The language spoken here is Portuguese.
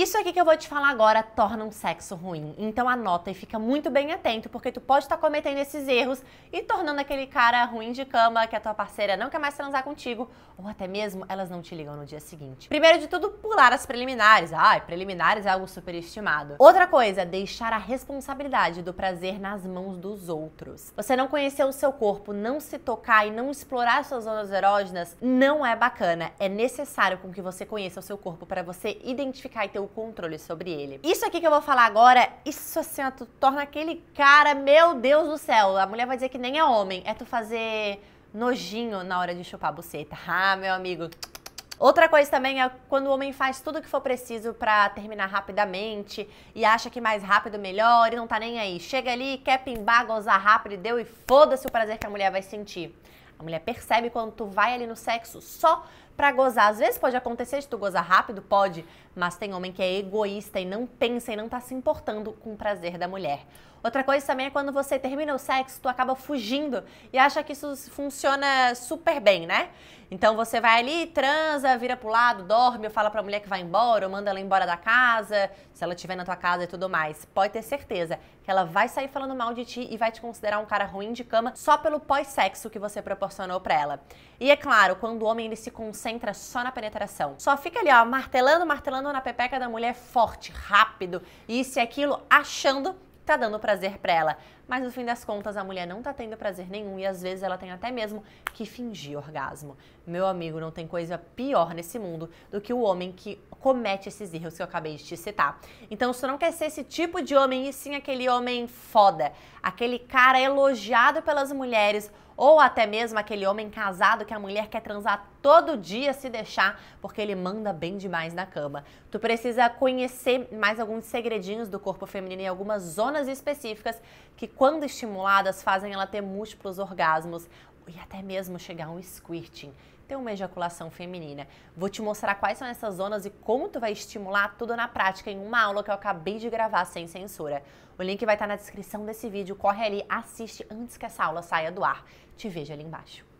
Isso aqui que eu vou te falar agora torna um sexo ruim. Então anota e fica muito bem atento, porque tu pode estar tá cometendo esses erros e tornando aquele cara ruim de cama, que a tua parceira não quer mais transar contigo, ou até mesmo elas não te ligam no dia seguinte. Primeiro de tudo, pular as preliminares. Ai, preliminares é algo superestimado. Outra coisa, deixar a responsabilidade do prazer nas mãos dos outros. Você não conhecer o seu corpo, não se tocar e não explorar suas zonas erógenas não é bacana. É necessário com que você conheça o seu corpo para você identificar e ter o o controle sobre ele. Isso aqui que eu vou falar agora, isso assim, ó, tu torna aquele cara, meu Deus do céu, a mulher vai dizer que nem é homem, é tu fazer nojinho na hora de chupar a buceta. Ah, meu amigo, Outra coisa também é quando o homem faz tudo o que for preciso para terminar rapidamente e acha que mais rápido melhor e não tá nem aí. Chega ali, quer pimbar, gozar rápido e deu e foda-se o prazer que a mulher vai sentir. A mulher percebe quando tu vai ali no sexo só pra gozar. Às vezes pode acontecer de tu gozar rápido, pode, mas tem homem que é egoísta e não pensa e não tá se importando com o prazer da mulher. Outra coisa também é quando você termina o sexo, tu acaba fugindo e acha que isso funciona super bem, né? Então você vai ali, transa, vira pro lado, dorme, fala pra mulher que vai embora, ou manda ela embora da casa, se ela estiver na tua casa e tudo mais. Pode ter certeza que ela vai sair falando mal de ti e vai te considerar um cara ruim de cama só pelo pós-sexo que você proporcionou pra ela. E é claro, quando o homem ele se concentra só na penetração, só fica ali, ó, martelando, martelando na pepeca da mulher forte, rápido, isso e aquilo, achando tá dando prazer para ela. Mas no fim das contas, a mulher não tá tendo prazer nenhum e às vezes ela tem até mesmo que fingir orgasmo. Meu amigo, não tem coisa pior nesse mundo do que o homem que comete esses erros que eu acabei de te citar. Então, se não quer ser esse tipo de homem, e sim aquele homem foda, aquele cara elogiado pelas mulheres, ou até mesmo aquele homem casado que a mulher quer transar todo dia se deixar, porque ele manda bem demais na cama. Tu precisa conhecer mais alguns segredinhos do corpo feminino e algumas zonas específicas que, quando estimuladas, fazem ela ter múltiplos orgasmos e até mesmo chegar a um squirting, ter uma ejaculação feminina. Vou te mostrar quais são essas zonas e como tu vai estimular tudo na prática em uma aula que eu acabei de gravar sem censura. O link vai estar na descrição desse vídeo, corre ali, assiste antes que essa aula saia do ar. Te vejo ali embaixo.